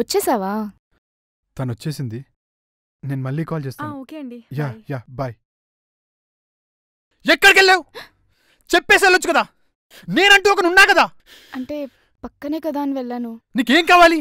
వచ్చేసావా తను వచ్చేసింది నేను మళ్ళీ కాల్ చేస్తాను ఓకే అండి యా యా బాయ్ ఎక్కడికి వెళ్ళావు చెప్పేసి వెళ్ళొచ్చు కదా నేనంటూ ఒకనున్నా కదా అంటే పక్కనే కదా అని వెళ్ళాను నీకేం కావాలి